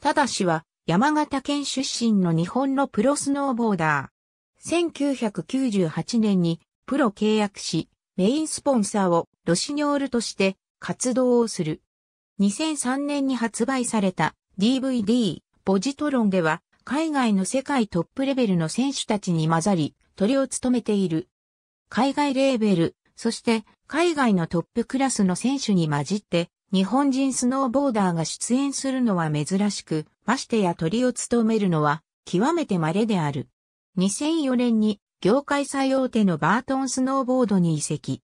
ただしは山形県出身の日本のプロスノーボーダー。1998年にプロ契約し、メインスポンサーをロシニョールとして活動をする。2003年に発売された DVD ポジトロンでは海外の世界トップレベルの選手たちに混ざり、鳥を務めている。海外レーベル、そして海外のトップクラスの選手に混じって日本人スノーボーダーが出演するのは珍しく、ましてや鳥を務めるのは極めて稀である。2004年に業界最大手のバートンスノーボードに移籍。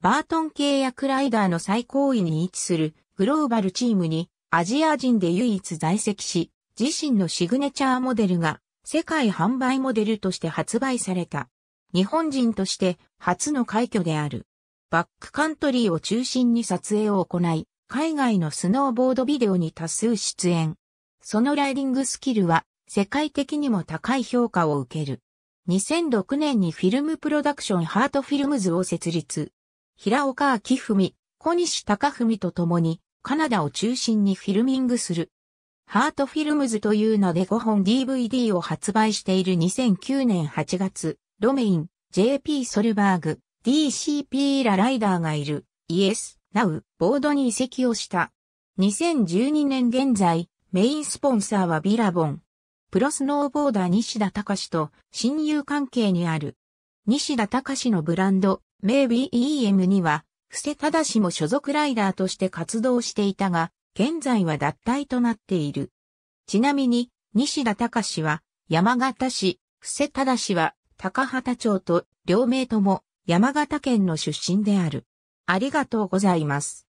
バートン契約ライダーの最高位に位置するグローバルチームにアジア人で唯一在籍し、自身のシグネチャーモデルが世界販売モデルとして発売された。日本人として初の快挙である。バックカントリーを中心に撮影を行い、海外のスノーボードビデオに多数出演。そのライディングスキルは世界的にも高い評価を受ける。2006年にフィルムプロダクションハートフィルムズを設立。平岡明文、小西隆文と共にカナダを中心にフィルミングする。ハートフィルムズという名で5本 DVD を発売している2009年8月、ロメイン、JP ソルバーグ、DCP ラライダーがいる、イエス、なう、ボードに移籍をした。2012年現在、メインスポンサーはビラボン。プロスノーボーダー西田隆と親友関係にある。西田隆のブランド、名ー e m には、布施忠氏も所属ライダーとして活動していたが、現在は脱退となっている。ちなみに、西田隆は、山形市、布施忠氏は、高畑町と、両名とも、山形県の出身である。ありがとうございます。